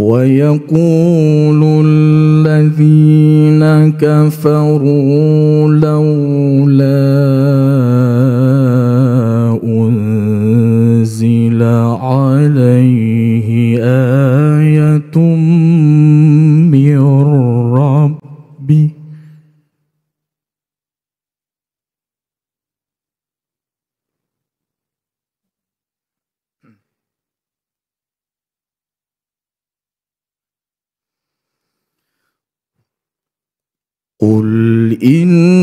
ويقول الذين كفروا لولا أنزل علي in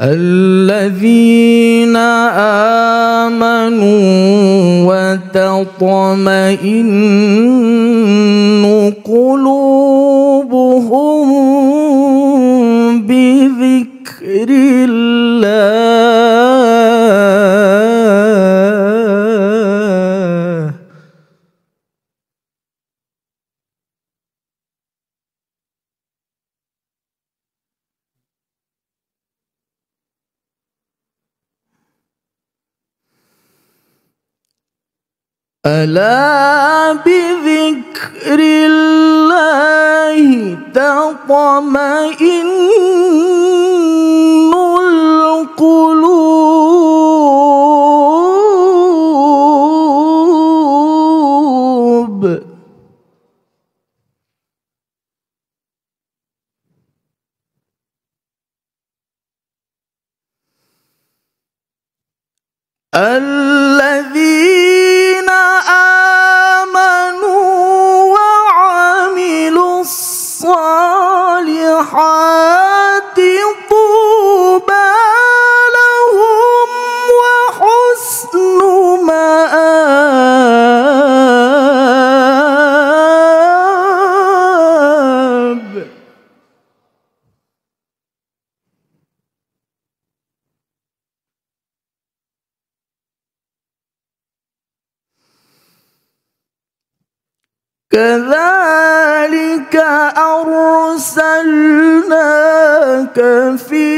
الذين آمنوا وتطمئن ألا بذكر الله تطمئن القلوب ألا كذلك أرسلناك في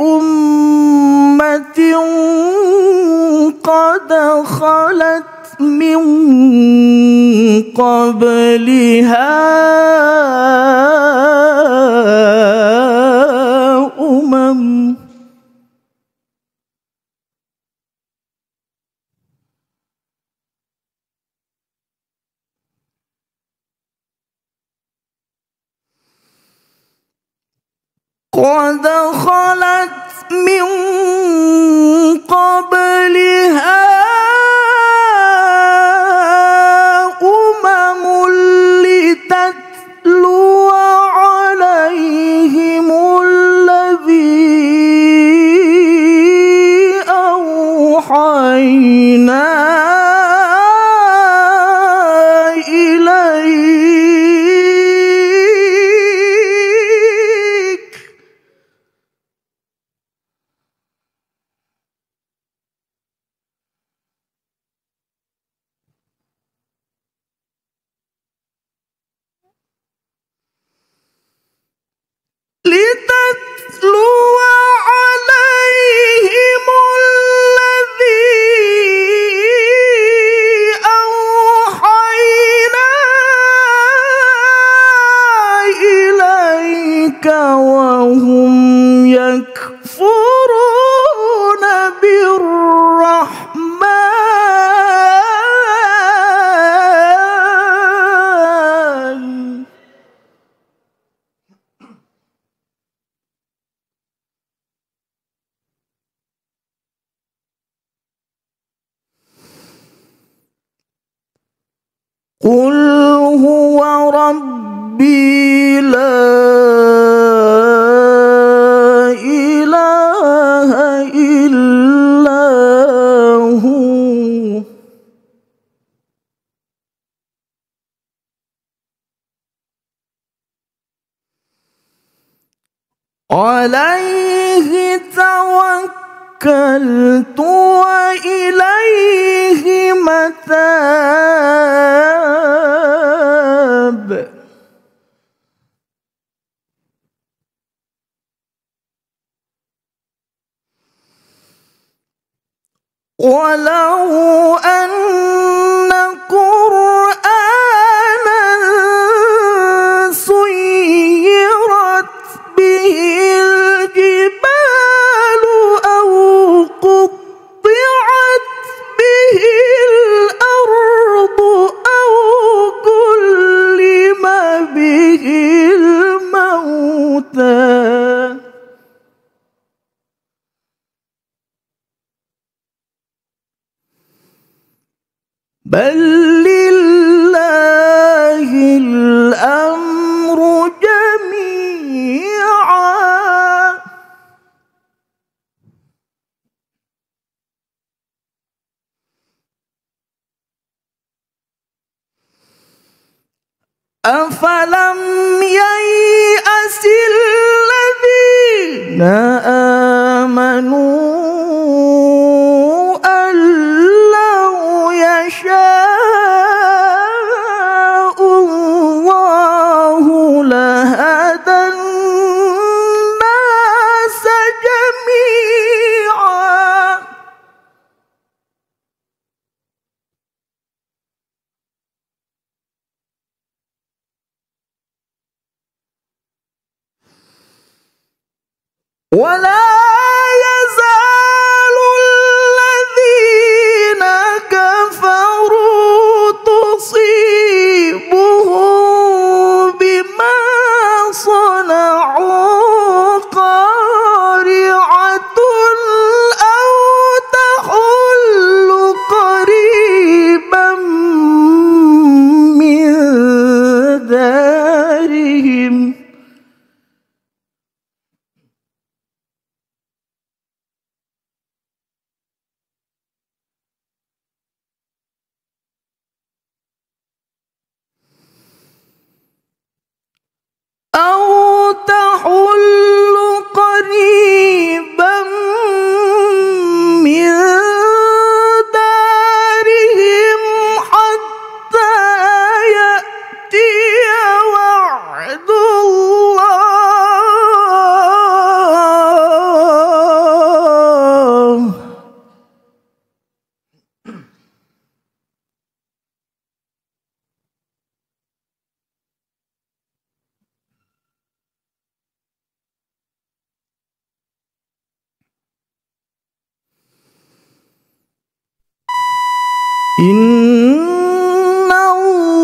أمة قد خلت من قبلها قد خلت من قبل عليه توكلت وإليه متاب ولو أن I'm falling. Olá! أو إن الله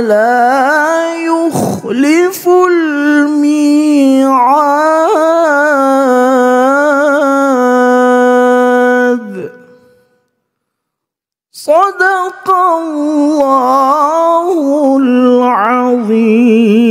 لا يخلف الميعاد صدق الله العظيم